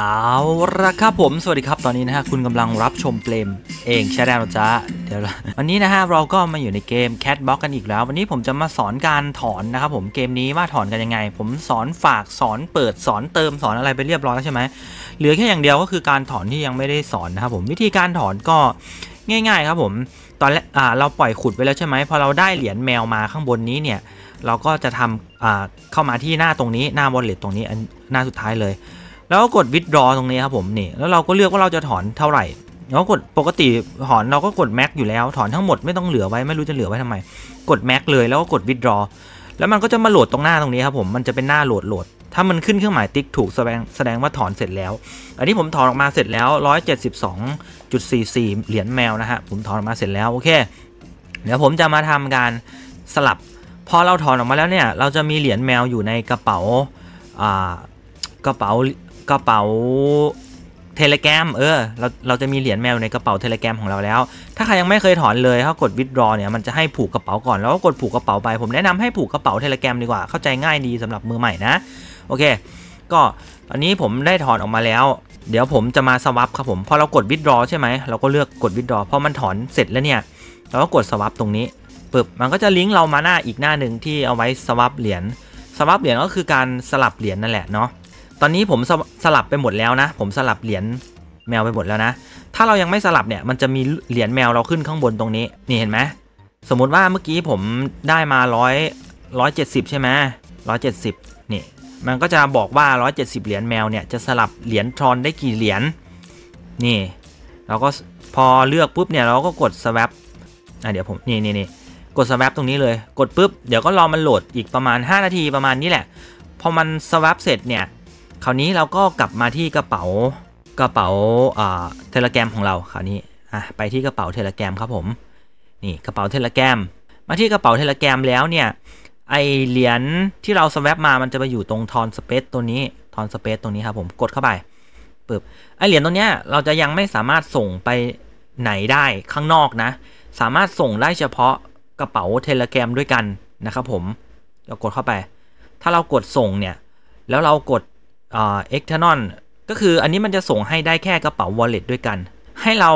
เอาละครับผม สวัสดีครับ ตอนนี้นะฮะคุณกำลังรับชมเลม เองใช่แล้วจ้าเดี๋ยววันนี้นะฮะเราก็มาอยู่ในเกม c a t b o อกกันอีกแล้ว วันนี้ผมจะมาสอนการถอนนะครับผมเกมนี้ว่าถอนกันยังไง ผมสอนฝากสอนเปิดสอนเติมสอนอะไรไปเรียบร้อยแล้วใช่ไหมเหลือแค่อย่างเดียวก็คือการถอนที่ยังไม่ได้สอนนะครับผมวิธีการถอนก็ง่ายๆครับผมตอนแรกเราปล่อยขุดไปแล้วใช่ไหมพอเราได้เหรียญแมวมาข้างบนนี้เนี่ยเราก็จะทำเข้ามาที่หน้าตรงนี้หน้าบอลเลตตรงนี้หน้าสุดท้ายเลยแล้วกด withdraw ตรงนี้ครับผมนี่แล้วเราก็เลือกว่าเราจะถอนเท่าไหร่เรากดปกติถอนเราก็กด max อยู่แล้ว ถอนทั้งหมดไม่ต้องเหลือไว้ไม่รู้จะเหลือไว้ทำไมกด max เลยแล้วก็กด withdraw แล้วมันก็จะมาโหลดตรงหน้าตรงนี้ครับผมมันจะเป็นหน้าโหลดโหลด ถ้ามันขึ้นเครื่องหมายติ๊กถูกแสดง แสดงว่าถอนเสร็จแล้ว อันนี้ผมถอนออกมาเสร็จแล้ว 172.44 เหรียญแมวนะฮะผมถอนออกมาเสร็จแล้วโอเคเดี๋ยวผมจะมาทำการสลับ พอเราถอนออกมาแล้วเนี่ยเราจะมีเหรียญแมวอยู่ในกระเป๋ากระเป๋ากระเป๋าเทเลแกรมเออเราเราจะมีเหรียญแมวในกระเป๋าเทเลแกรมของเราแล้วถ้าใครยังไม่เคยถอนเลยถ้ากดวิดรอเนี่ย มันจะให้ผูกกระเป๋าก่อน แล้วก็กดผูกกระเป๋าไป ผมแนะนำให้ผูกกระเป๋าเทเลแกรมดีกว่าเข้าใจง่ายดีสำหรับมือใหม่นะ โอเค ก็ ตอนนี้ผมได้ถอนออกมาแล้ว เดี๋ยวผมจะมาสวับครับผม พอเรากดวิดรอใช่ไหมเราก็เลือกกดวิดรอพอมันถอนเสร็จแล้วเนี่ยเราก็กดสวับตรงนี้ปึ๊บมันก็จะลิงก์เรามาหน้าอีกหน้าหนึ่งที่เอาไว้สวับเหรียญ สวับเหรียญก็คือการสลับเหรียญนั่นแหละเนาะตอนนี้ผมสลับไปหมดแล้วนะ ผมสลับเหรียญแมวไปหมดแล้วนะ ถ้าเรายังไม่สลับเนี่ย มันจะมีเหรียญแมวเราขึ้นข้างบนตรงนี้ นี่เห็นไหมสมมุติว่าเมื่อกี้ผมได้มาร้อยร้อยเจ็ดสิบใช่ไหมร้อยเจ็ดสิบนี่ มันก็จะบอกว่าร้อยเจ็ดสิบเหรียญแมวเนี่ย จะสลับเหรียญทรอนได้กี่เหรียญ นี่ เราก็พอเลือกปุ๊บเนี่ย เราก็กด swap อ่ะเดี๋ยวผม นี่นี่นี่กด swap ตรงนี้เลย กดปุ๊บ เดี๋ยวก็รอมันโหลดอีกประมาณ 5 นาทีประมาณนี้แหละ พอมัน swap เสร็จเนี่ยคราวนี้เราก็กลับมาที่กระเป๋ากระเป๋าเทเลแกรมของเราคราวนี้อ่ะไปที่กระเป๋าเทเลแกรมครับผม นี่กระเป๋าเทเลแกรมมาที่กระเป๋าเทเลแกรมแล้วเนี่ย ไอเหรียญที่เราสวปมามันจะไปอยู่ตรงทอนสเปซตัวนี้ทอนสเปซตรงนี้ครับผมกดเข้าไปปึ๊บไอเหรียญตัวเนี้ยเราจะยังไม่สามารถส่งไปไหนได้ข้างนอกนะ สามารถส่งได้เฉพาะกระเป๋าเทเลแกรมด้วยกันนะครับผมเรากดเข้าไป ถ้าเรากดส่งเนี่ยแล้วเรากดเอ็กเทนอนก็คืออันนี้มันจะส่งให้ได้แค่กระเป๋า wallet ด้วยกัน ให้เรา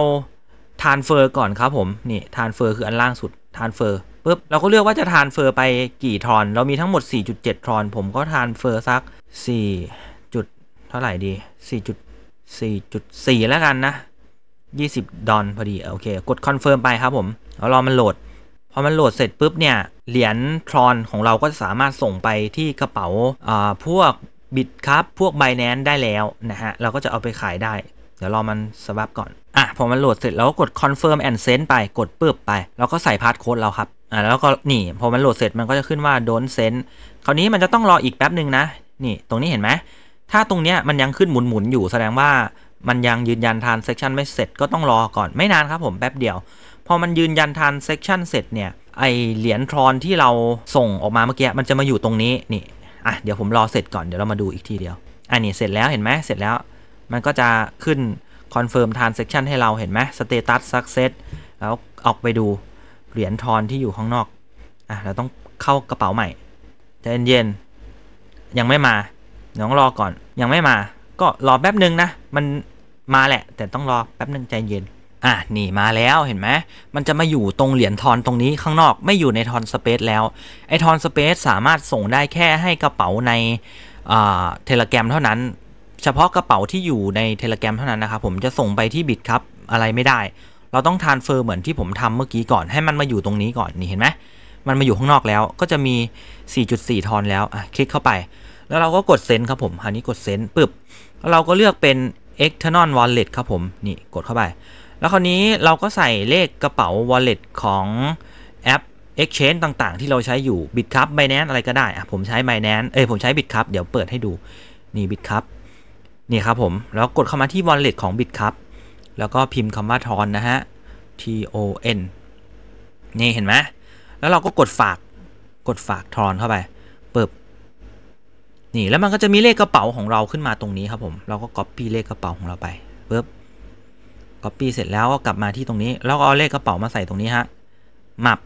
transfer ก่อนครับผมนี่ transfer คืออันล่างสุด transfer ปุ๊บเราก็เลือกว่าจะทานเฟอร์ไปกี่ทรอนเรามีทั้งหมด 4.7 ทรอน ผมก็ทานเฟอร์สัก4จุดเท่าไหร่ดี4.4.4แล้วกันนะ 20 ดอนพอดีโอเคกดคอนเฟิร์มไปครับผมเลารอมันโหลด พอมันโหลดเสร็จปุ๊บเนี่ยเหรียญทรอนของเราก็สามารถส่งไปที่กระเป๋าอ่าพวกบิดครับ พวกไบแนนได้แล้วนะฮะ เราก็จะเอาไปขายได้ เดี๋ยวรอมันสวับก่อน อ่ะพอมันโหลดเสร็จเราก็กด confirm and send ไปกดปึ๊บไปเราก็ใส่พาสโค้ดเราครับอ่าแล้วก็นี่พอมันโหลดเสร็จมันก็จะขึ้นว่าโดนเซน n คราวนี้มันจะต้องรออีกแป๊บหนึ่งนะ นี่ตรงนี้เห็นไหมถ้าตรงเนี้ยมันยังขึ้นหมุนๆ อยู่แสดงว่ามันยังยืนยันทานเซ็กชันไม่เสร็จก็ต้องรอก่อนไม่นานครับผมแป๊บเดียวพอมันยืนยันทานเซ็กชันเสร็จเนี่ยไอเหรียญทรอนที่เราส่งออกมาเมื่อกี้มันจะมาอยู่ตรงนี้นี่อ่ะเดี๋ยวผมรอเสร็จก่อนเดี๋ยวเรามาดูอีกทีเดียว อันนี้เสร็จแล้วเห็นไหมเสร็จแล้ว มันก็จะขึ้นคอนเฟิร์ม r านเซ็ t ชันให้เราเห็นไหมสเตตัสซักเซสแล้วออกไปดูเหรียญทอนที่อยู่ข้างนอกอ่ะเราต้องเข้ากระเป๋าใหม่ใจเย็นๆยังไม่มาเดี๋ยวต้องรอก่อนยังไม่มา ก็รอแป๊บนึงนะ มันมาแหละแต่ต้องรอแป๊บนึง ใจเย็นอ่ะนี่มาแล้วเห็นไหม มันจะมาอยู่ตรงเหรียญทอนตรงนี้ข้างนอก ไม่อยู่ในทอนสเปซแล้วไอทอนสเปซสามารถส่งได้แค่ให้กระเป๋าในเทเลแกรมเท่านั้น เฉพาะกระเป๋าที่อยู่ในเทเลแกรมเท่านั้นนะ ครับ ผมจะส่งไปที่บิตครับอะไรไม่ได้ เราต้องทานเฟอร์เหมือนที่ผมทำเมื่อกี้ ก่อนให้มันมาอยู่ตรงนี้ก่อนนี่เห็นไหม มันมาอยู่ข้างนอกแล้ว ก็จะมี 4.4ทอนแล้วอ่ะคลิกเข้าไป แล้วเราก็กดเซ็นครับผมอันนี้กดเซ็นปึ๊บแล้วเราก็เลือกเป็น external wallet ครับผมนี่กดเข้าไปแล้วคราวนี้เราก็ใส่เลขกระเป๋า wallet ของแอป exchange ต่างๆ ที่เราใช้อยู่ bitcup binance อะไรก็ได้อะผมใช้ binance เอ้ย ผมใช้ bitcup เดี๋ยวเปิดให้ดู นี่ bitcup นี่ครับผม แล้วกดเข้ามาที่ wallet ของ bitcup แล้วก็พิมพ์คำว่าทอนนะฮะ t o n นี่เห็นไหมแล้วเราก็กดฝาก กดฝากทอนเข้าไปเปิบนี่แล้วมันก็จะมีเลขกระเป๋าของเราขึ้นมาตรงนี้ครับผม เราก็ copy เลขกระเป๋าของเราไปปึ๊บ Copy เสร็จแล้วก็กลับมาที่ตรงนี้ แล้วก็เอาเลขกระเป๋ามาใส่ตรงนี้ฮะมับ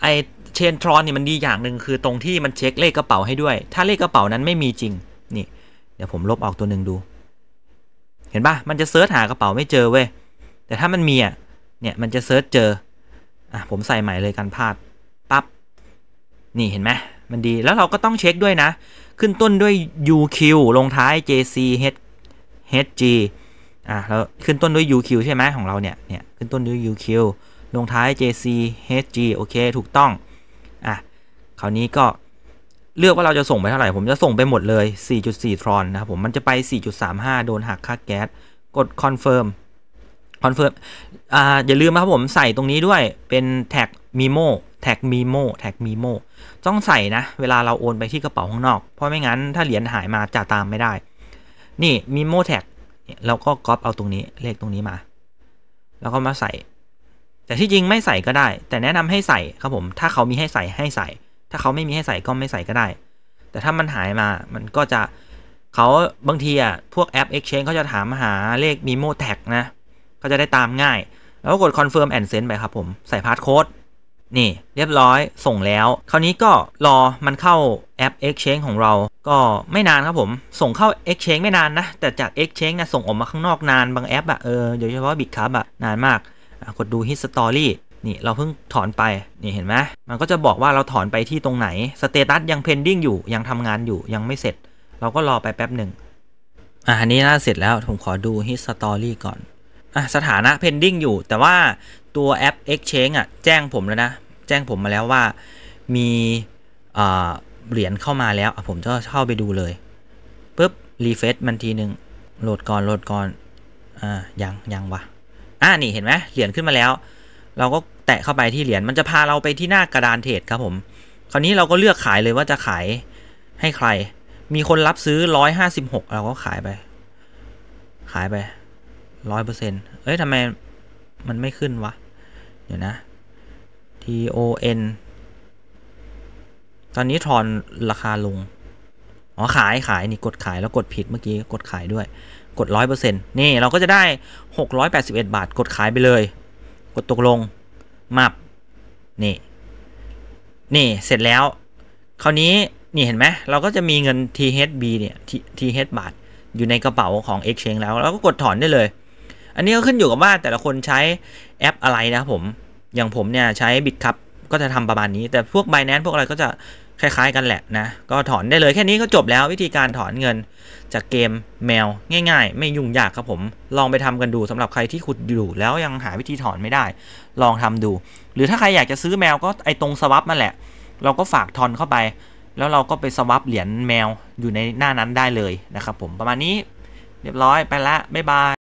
ไอเชนทรอนนี่มันดีอย่างหนึ่งคือตรงที่มันเช็คเลขกระเป๋าให้ด้วย ถ้าเลขกระเป๋านั้นไม่มีจริงนี่เดี๋ยวผมลบออกตัวหนึ่งดู เห็นปะมันจะเซิร์ชหากระเป๋าไม่เจอเว้ยแต่ถ้ามันมีอ่ะเนี่ย มันจะเซิร์ชเจอ อ่ะผมใส่ใหม่เลยกันพลาดปั๊บนี่เห็นไหมมันดีแล้วเราก็ต้องเช็คด้วยนะ ขึ้นต้นด้วย UQ ลงท้าย JC HG อ่ะแล้วขึ้นต้นด้วย UQ ใช่ไหมของเราเนี่ยเนี่ยขึ้นต้นด้วย UQ ลงท้าย JC HG โอเค ถูกต้อง อ่ะคราวนี้ก็เลือกว่าเราจะส่งไปเท่าไหร่ผมจะส่งไปหมดเลย 4.4 ทรอนนะครับผมมันจะไป 4.35 โดนหักค่าแก๊ส กดคอนเฟิร์มคอนเฟิร์มอ่าอย่าลืมนะครับผมใส่ตรงนี้ด้วยเป็นแท็ก mimo แท็ก mimo แท็ก mimo ต้องใส่นะ เวลาเราโอนไปที่กระเป๋าข้างนอกเพราะไม่งั้นถ้าเหรียญหายมาจ่าตามไม่ได้ นี่ mimo แท็กเราก็ก๊อปเอาตรงนี้เลขตรงนี้มา แล้วก็มาใส่ แต่ที่จริงไม่ใส่ก็ได้ แต่แนะนำให้ใส่ครับผม ถ้าเขามีให้ใส่ให้ใส่ ถ้าเขาไม่มีให้ใส่ก็ไม่ใส่ก็ได้ แต่ถ้ามันหายมามันก็จะเขาบางทีอ่ะพวกแอป Exchange เขาจะถามหาเลข m โ m o t a กนะก็จะได้ตามง่าย แล้วกด Confirm and Send ไปครับผมใส่พาสโค้ดนี่เรียบร้อยส่งแล้วคราวนี้ก็รอมันเข้าแอป Exchange ของเราก็ไม่นานครับผม ส่งเข้า Exchange ไม่นานนะ แต่จาก Exchange นะส่งออกมาข้างนอกนานบางแอปอะเออโดยเฉพาะบิตครับอะนานมาก กดดู History นี่เราเพิ่งถอนไป นี่เห็นไหมมันก็จะบอกว่าเราถอนไปที่ตรงไหนสเตตัสยังเพนดิ n งอยู่ยังทำงานอยู่ยังไม่เสร็จ เราก็รอไปแป๊บหนึ่งอ่ะอันนี้น่าเสร็จแล้วผมขอดู History ก่อนอ่ะสถานะเพนดิ n งอยู่ แต่ว่าตัวแอป Exchange อ่ะ แจ้งผมแล้วนะ แจ้งผมมาแล้วว่า มีเหรียญเข้ามาแล้วผมจะเข้าไปดูเลยปุ๊บรีเฟซมันทีหนึ่งโหลดก่อนโหลดก่อน อ่ายังยังวะอ่านี่เห็นไหมเหรียญขึ้นมาแล้ว เราก็แตะเข้าไปที่เหรียญมันจะพาเราไปที่หน้ากระดานเทรดครับผม คราวนี้เราก็เลือกขายเลยว่าจะขายให้ใครมีคนรับซื้อร้อยห้าสิบหกเราก็ขายไป ขายไปร้อยเปอร์เซ็นต์เอ้ยทำไมมันไม่ขึ้นวะเดี๋ยวนะ TON ตอนนี้ทอนราคาลง อ๋อขายขายนี่กดขายแล้วกดผิดเมื่อกี้กดขายด้วยกด 100%นี่เราก็จะได้ 681 บาทกดขายไปเลย กดตกลง มับ นี่ นี่เสร็จแล้ว คราวนี้นี่เห็นไหมเราก็จะมีเงิน THB เนี่ย TH บาทอยู่ในกระเป๋าของ Exchange แล้วเราก็กดถอนได้เลยอันนี้ก็ขึ้นอยู่กับว่าแต่ละคนใช้แอปอะไรนะผม อย่างผมเนี่ยใช้ิตครับก็จะทำประมาณนี้ แต่พวกไบแนนพวกอะไรก็จะคล้าย ๆ กันแหละนะ ก็ถอนได้เลยแค่นี้ก็จบแล้ววิธีการถอนเงิน จากเกมแมวง่ายๆ ไม่ยุ่งยากครับผม ลองไปทำกันดูสำหรับใครที่ขุดอยู่แล้วยังหาวิธีถอนไม่ได้ ลองทำดู หรือถ้าใครอยากจะซื้อแมวก็ไอตรงสวับนั่นแหละ เราก็ฝากทอนเข้าไป แล้วเราก็ไปสวับเหรียญแมวอยู่ในหน้านั้นได้เลยนะครับผมประมาณนี้ เรียบร้อยไปละบ๊ายบาย